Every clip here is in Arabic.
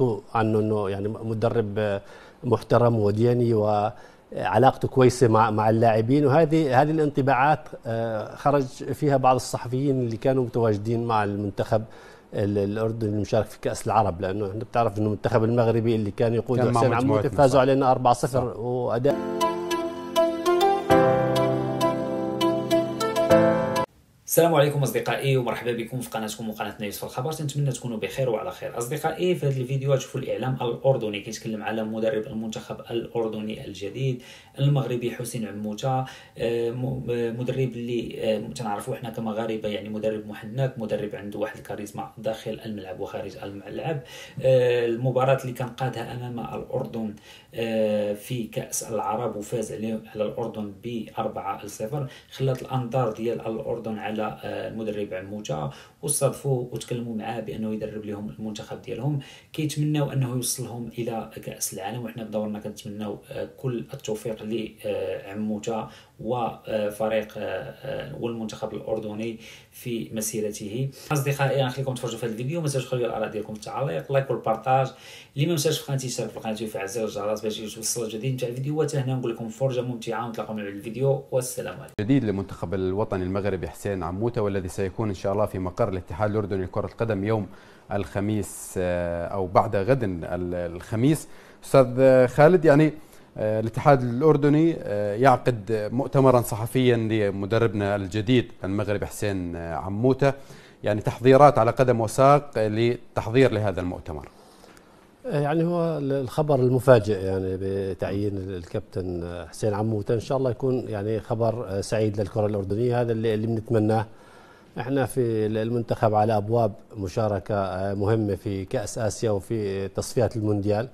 يحكوا عنه انه يعني مدرب محترم ودياني وعلاقته كويسه مع مع اللاعبين وهذه هذه الانطباعات آه، خرج فيها بعض الصحفيين اللي كانوا متواجدين مع المنتخب الاردني المشارك في كاس العرب لانه انت بتعرف انه المنتخب المغربي اللي كان يقود كان حسين عمود فازوا علينا 4-0 واداء السلام عليكم اصدقائي ومرحبا بكم في قناتكم وقناه نيوز في الخبر تنتمنى تكونوا بخير وعلى خير اصدقائي في هذا الفيديو غتشوفوا الاعلام الاردني كيتكلم على مدرب المنتخب الاردني الجديد المغربي حسين عموته آه، آه، مدرب اللي آه، تنعرفوا حنا كمغاربه يعني مدرب محنك مدرب عنده واحد الكاريزما داخل الملعب وخارج الملعب المباراه اللي كان قادها امام الاردن في كاس العرب وفاز على الاردن ب 4 0 خلات الانظار ديال الاردن على المدرب عموته واستضفوه وتكلموا معاه بانه يدرب لهم المنتخب ديالهم كيتمناو انه يوصلهم الى كاس العالم وحنا بدورنا كنتمناو آه، كل التوفيق لعموته وفريق آه، والمنتخب الاردني في مسيرته اصدقائي انا خليكم تفرجوا في هذا الفيديو ما تنساوش تخليو الاراء ديالكم في التعليق لايك والبارطاج اللي ما مساش في قناتي يشترك في القناه ويفعل زر الجرس باش يوصل الجديد نتاع الفيديوهات هنا نقول لكم فرجه ممتعه ونتلاقاو مع الفيديو والسلام عليكم جديد للمنتخب الوطني المغربي حسين عموته والذي سيكون ان شاء الله في مقر الاتحاد الاردني لكره القدم يوم الخميس آه، او بعد غد الخميس استاذ خالد يعني آه، الاتحاد الأردني آه، يعقد مؤتمرا صحفيا لمدربنا الجديد المغرب حسين آه، عموتة يعني تحضيرات على قدم وساق لتحضير لهذا المؤتمر يعني هو الخبر المفاجئ يعني بتعيين الكابتن حسين عموته ان شاء الله يكون يعني خبر سعيد للكره الاردنيه هذا اللي بنتمناه احنا في المنتخب على ابواب مشاركه مهمه في كاس اسيا وفي تصفيات المونديال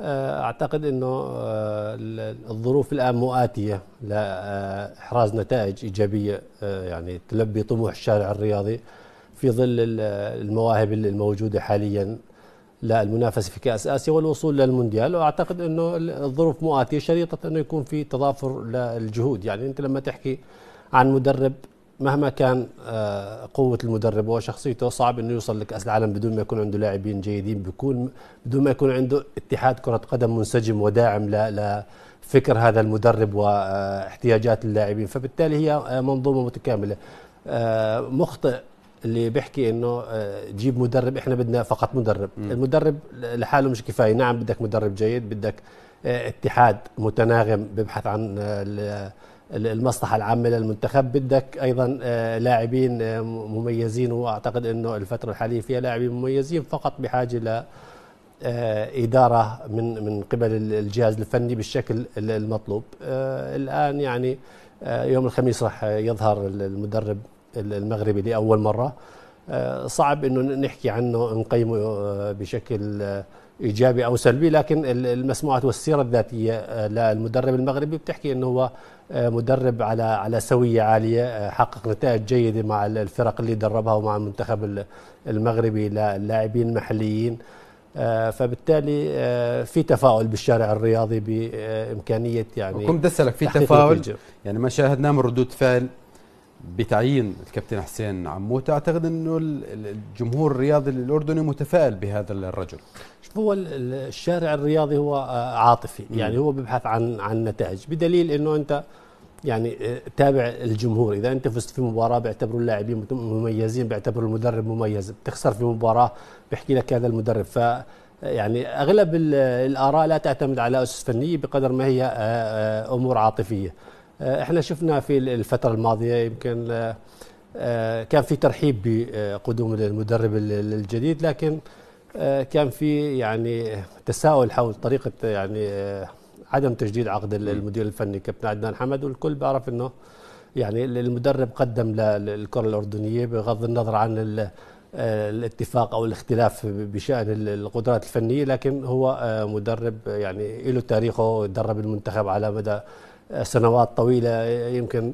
آه، أعتقد أنه آه، الظروف الآن مؤاتية لإحراز آه، نتائج إيجابية يعني تلبي طموح الشارع الرياضي في ظل المواهب الموجودة حاليا للمنافسة في كأس آسيا والوصول للمونديال وأعتقد أنه الظروف مؤاتية شريطة أنه يكون في تضافر للجهود يعني أنت لما تحكي عن مدرب مهما كان آه، قوة المدرب وشخصيته صعب انه يوصل لكأس العالم بدون ما يكون عنده لاعبين جيدين بكون بدون ما يكون عنده اتحاد كرة قدم منسجم وداعم لفكر هذا المدرب واحتياجات آه، اللاعبين فبالتالي هي آه، منظومة متكاملة مخطئ اللي بيحكي انه جيب مدرب احنا بدنا فقط مدرب م. المدرب لحاله مش كفايه نعم بدك مدرب جيد بدك اتحاد متناغم بيبحث عن المصلحة العامة للمنتخب بدك أيضا آه، لاعبين آه، مميزين وأعتقد أنه الفترة الحالية فيها لاعبين مميزين فقط بحاجة ل آه، إدارة من من قبل الجهاز الفني بالشكل المطلوب الآن يعني يوم الخميس راح يظهر المدرب المغربي لأول مرة صعب أنه نحكي عنه نقيمه بشكل ايجابي او سلبي لكن المسموعات والسيره الذاتيه آه، للمدرب المغربي بتحكي انه هو آه، مدرب على على سويه عاليه آه، حقق نتائج جيده مع الفرق اللي دربها ومع المنتخب المغربي للاعبين المحليين فبالتالي في تفاؤل بالشارع الرياضي بامكانيه يعني كنت دسلك في تفاؤل يعني ما شاهدناه من ردود فعل بتعيين الكابتن حسين عموت اعتقد انه الجمهور الرياضي الاردني متفائل بهذا الرجل هو الشارع الرياضي هو آه، عاطفي يعني هو بيبحث عن عن نتائج بدليل انه انت يعني آه، تابع الجمهور اذا انت فزت في مباراه بيعتبروا اللاعبين مميزين بيعتبروا المدرب مميز بتخسر في مباراه بيحكي لك هذا المدرب ف آه، يعني اغلب الاراء لا تعتمد على اسس فنيه بقدر ما هي امور عاطفيه آه، احنا شفنا في الفتره الماضيه يمكن آه، آه، كان في ترحيب بقدوم المدرب الجديد لكن كان في يعني تساؤل حول طريقه يعني عدم تجديد عقد المدير الفني كابتن عدنان حمد والكل بيعرف انه يعني المدرب قدم للكره الاردنيه بغض النظر عن الاتفاق او الاختلاف بشان القدرات الفنيه لكن هو مدرب يعني له تاريخه درب المنتخب على مدى سنوات طويله يمكن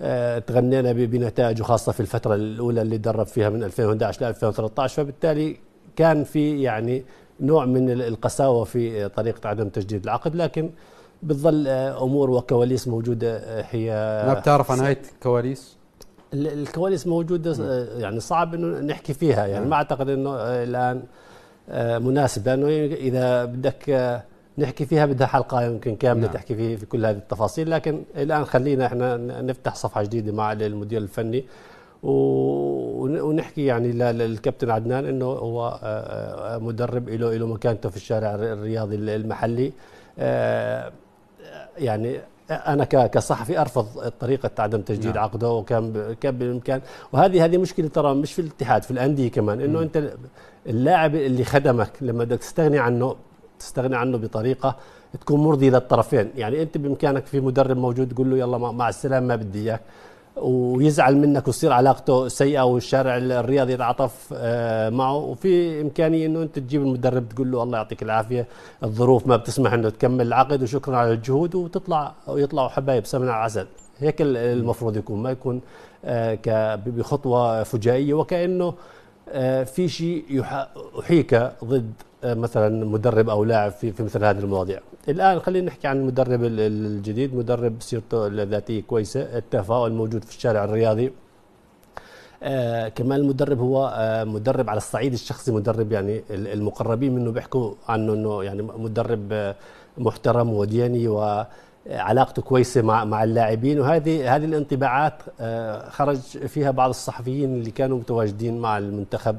آه، تغنينا بنتائج وخاصه في الفتره الاولى اللي درب فيها من 2011 ل 2013 فبالتالي كان في يعني نوع من القساوه في آه، طريقه عدم تجديد العقد لكن بتظل آه، امور وكواليس موجوده هي ما بتعرف عن هاي الكواليس؟ الكواليس موجوده يعني صعب انه نحكي فيها يعني نعم. ما اعتقد انه الان مناسب لانه اذا بدك نحكي فيها بدها حلقة يمكن كاملة نعم. تحكي فيه في كل هذه التفاصيل لكن الآن خلينا احنا نفتح صفحة جديدة مع المدير الفني ونحكي يعني للكابتن عدنان انه هو آه، آه، مدرب له له مكانته في الشارع الرياضي المحلي آه، يعني انا كصحفي ارفض طريقه عدم تجديد نعم. عقده وكان كان بالامكان وهذه هذه مشكله ترى مش في الاتحاد في الانديه كمان انه انت اللاعب اللي خدمك لما بدك تستغني عنه تستغني عنه بطريقه تكون مرضيه للطرفين يعني انت بامكانك في مدرب موجود تقول له يلا مع السلامه ما بدي اياك ويزعل منك وتصير علاقته سيئه والشارع الرياضي يتعاطف آه، معه وفي امكانيه انه انت تجيب المدرب تقول له الله يعطيك العافيه الظروف ما بتسمح انه تكمل العقد وشكرا على الجهود وتطلع ويطلعوا حبايب سمن على عسل هيك المفروض يكون ما يكون آه، بخطوه فجائيه وكانه آه، في شيء يحيك ضد مثلا مدرب او لاعب في في مثل هذه المواضيع الان خلينا نحكي عن المدرب الجديد مدرب سيرته الذاتيه كويسه التفاؤل موجود في الشارع الرياضي آه كمان المدرب هو آه مدرب على الصعيد الشخصي مدرب يعني المقربين منه بيحكوا عنه انه يعني مدرب آه محترم وديني وعلاقته كويسه مع مع اللاعبين وهذه هذه الانطباعات آه، خرج فيها بعض الصحفيين اللي كانوا متواجدين مع المنتخب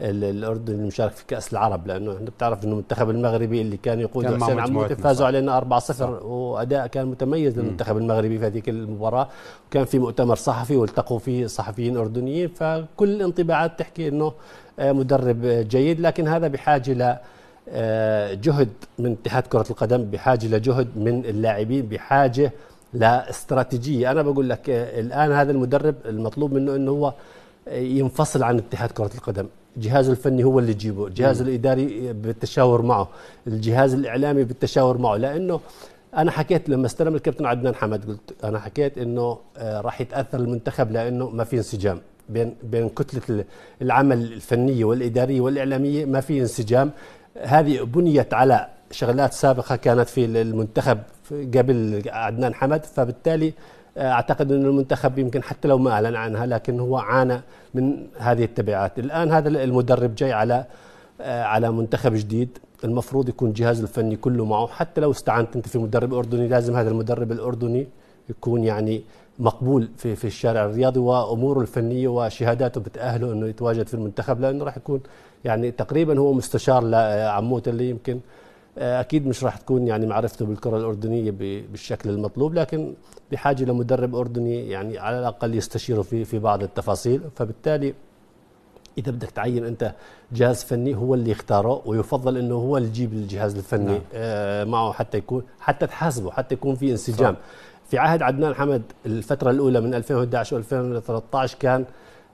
الاردن المشارك في كاس العرب لانه انت بتعرف انه المنتخب المغربي اللي كان يقود حسين عمود فازوا علينا 4-0 واداء كان متميز للمنتخب المغربي في هذيك المباراه وكان في مؤتمر صحفي والتقوا فيه صحفيين اردنيين فكل الانطباعات تحكي انه آه، مدرب جيد لكن هذا بحاجه ل آه، جهد من اتحاد كره القدم بحاجه لجهد من اللاعبين بحاجه لاستراتيجيه انا بقول لك آه، الان هذا المدرب المطلوب منه انه هو ينفصل عن اتحاد كره القدم الجهاز الفني هو اللي يجيبه الجهاز م. الإداري بالتشاور معه الجهاز الإعلامي بالتشاور معه لأنه أنا حكيت لما استلم الكابتن عدنان حمد قلت أنا حكيت إنه آه، راح يتأثر المنتخب لأنه ما في انسجام بين بين كتلة العمل الفنية والإدارية والإعلامية ما في انسجام هذه بنيت على شغلات سابقة كانت في المنتخب قبل عدنان حمد فبالتالي اعتقد ان المنتخب يمكن حتى لو ما اعلن عنها لكن هو عانى من هذه التبعات الان هذا المدرب جاي على آه، على منتخب جديد المفروض يكون الجهاز الفني كله معه حتى لو استعنت انت في مدرب اردني لازم هذا المدرب الاردني يكون يعني مقبول في في الشارع الرياضي واموره الفنيه وشهاداته بتاهله انه يتواجد في المنتخب لانه راح يكون يعني تقريبا هو مستشار لعموت آه، اللي يمكن آه، اكيد مش راح تكون يعني معرفته بالكره الاردنيه بالشكل المطلوب لكن بحاجه لمدرب اردني يعني على الاقل يستشيره في في بعض التفاصيل فبالتالي اذا بدك تعين انت جهاز فني هو اللي يختاره ويفضل انه هو اللي يجيب الجهاز الفني نعم. آه معه حتى يكون حتى تحاسبه حتى يكون في انسجام صح. في عهد عدنان حمد الفتره الاولى من 2011 و2013 كان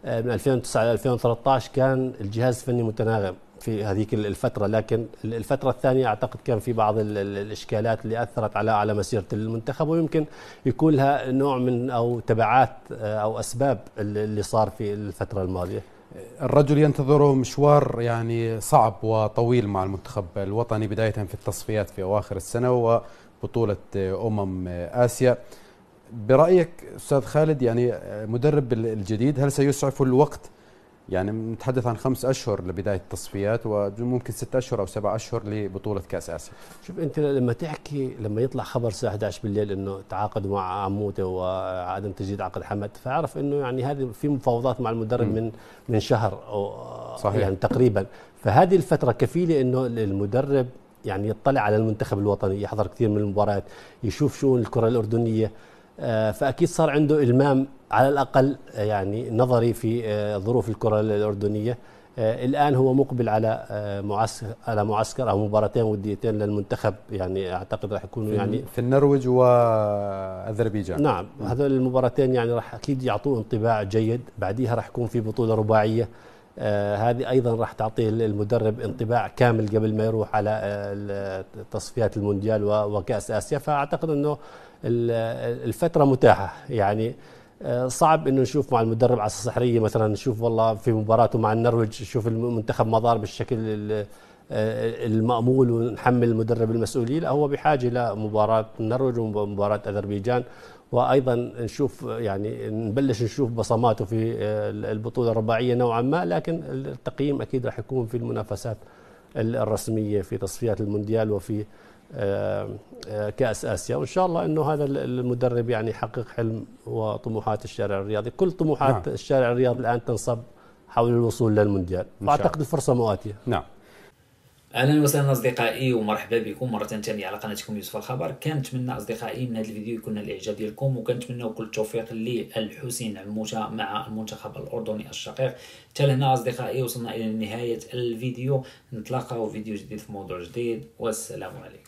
آه، من 2009 ل 2013 كان الجهاز الفني متناغم في هذيك الفتره لكن الفتره الثانيه اعتقد كان في بعض الاشكالات اللي اثرت على على مسيره المنتخب ويمكن يكون لها نوع من او تبعات آه، او اسباب اللي صار في الفتره الماضيه الرجل ينتظره مشوار يعني صعب وطويل مع المنتخب الوطني بدايه في التصفيات في اواخر السنه وبطوله آه، امم آه، اسيا برايك استاذ خالد يعني مدرب الجديد هل سيسعف الوقت يعني بنتحدث عن خمس اشهر لبدايه التصفيات وممكن ست اشهر او سبع اشهر لبطوله كاس اسيا. شوف انت لما تحكي لما يطلع خبر الساعه 11 بالليل انه تعاقد مع عموته وعدم تجديد عقد حمد فاعرف انه يعني هذه في مفاوضات مع المدرب م. من من شهر او صحيح. يعني تقريبا فهذه الفتره كفيله انه المدرب يعني يطلع على المنتخب الوطني يحضر كثير من المباريات يشوف شؤون الكره الاردنيه آه، فاكيد صار عنده المام على الاقل آه، يعني نظري في آه، ظروف الكره الاردنيه الان هو مقبل على معسكر على معسكر او مباراتين وديتين للمنتخب يعني اعتقد راح يكونوا يعني في النرويج واذربيجان نعم هذول المباراتين يعني راح اكيد يعطوه انطباع جيد بعديها راح يكون في بطوله رباعيه آه، هذه ايضا راح تعطي المدرب انطباع كامل قبل ما يروح على آه، تصفيات المونديال وكاس اسيا فاعتقد انه الفتره متاحه يعني آه، صعب انه نشوف مع المدرب عصا السحريه مثلا نشوف والله في مباراته مع النرويج نشوف المنتخب ما ضار بالشكل آه، المأمول ونحمل المدرب المسؤولية لا هو بحاجة لمباراة النرويج ومباراة أذربيجان وايضا نشوف يعني نبلش نشوف بصماته في آه، البطوله الرباعيه نوعا ما لكن التقييم اكيد راح يكون في المنافسات الرسميه في تصفيات المونديال وفي آه، كاس اسيا وان شاء الله انه هذا المدرب يعني يحقق حلم وطموحات الشارع الرياضي كل طموحات نعم. الشارع الرياضي الان تنصب حول الوصول للمونديال أعتقد الفرصه مواتيه نعم اهلا وسهلا اصدقائي ومرحبا بكم مره ثانيه على قناتكم يوسف الخبر كنتمنى اصدقائي من هذا الفيديو يكون الاعجاب ديالكم وكنتمنى كل التوفيق للحسين عموشه مع المنتخب الاردني الشقيق حتى لهنا اصدقائي وصلنا الى نهايه الفيديو نتلاقاو فيديو جديد في موضوع جديد والسلام عليكم